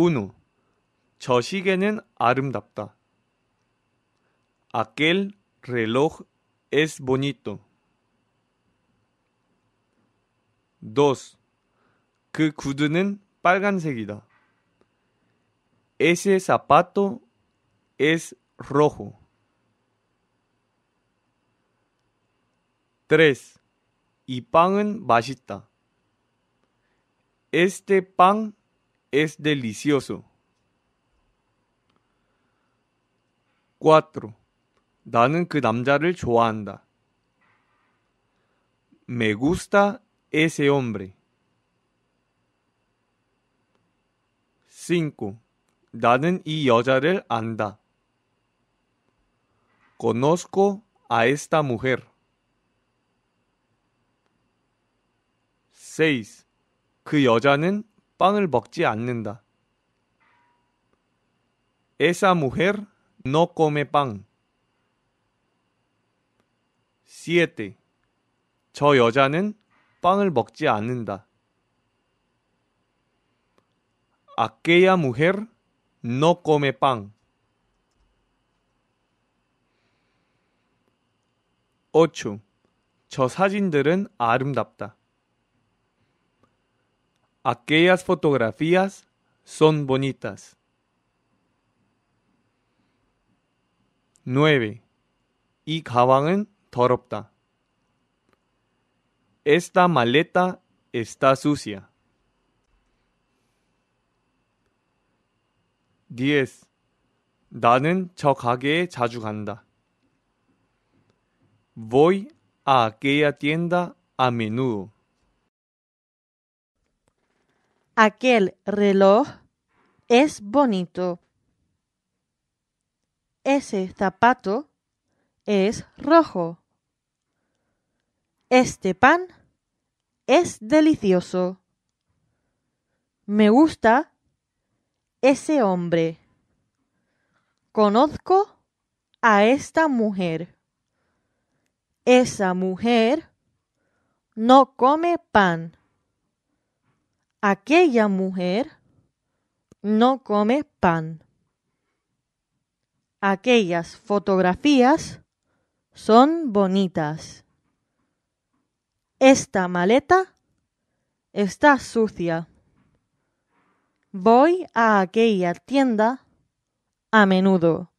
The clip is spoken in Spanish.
운우. 저 시계는 아름답다. Aquel reloj es bonito. 2. 그 구두는 빨간색이다. Ese zapato es rojo. 3. 이 빵은 맛있다. Este pan es delicioso. 4. 나는 그 남자를 좋아한다. Me gusta ese hombre. 5. 나는 이 여자를 안다. Conozco a esta mujer. 6. 그 여자는 빵을 먹지 않는다. Esa mujer no come pan. 7. 저 여자는 빵을 먹지 않는다. Aquella mujer no come pan. 8. 저 사진들은 아름답다. Aquellas fotografías son bonitas. 9. Y 가방은 더럽다. Esta maleta está sucia. 10. 나는 저 가게에 Voy a aquella tienda a menudo. Aquel reloj es bonito. Ese zapato es rojo. Este pan es delicioso. Me gusta ese hombre. Conozco a esta mujer. Esa mujer no come pan aquella mujer no come pan. Aquellas fotografías son bonitas. Esta maleta está sucia. Voy a aquella tienda a menudo.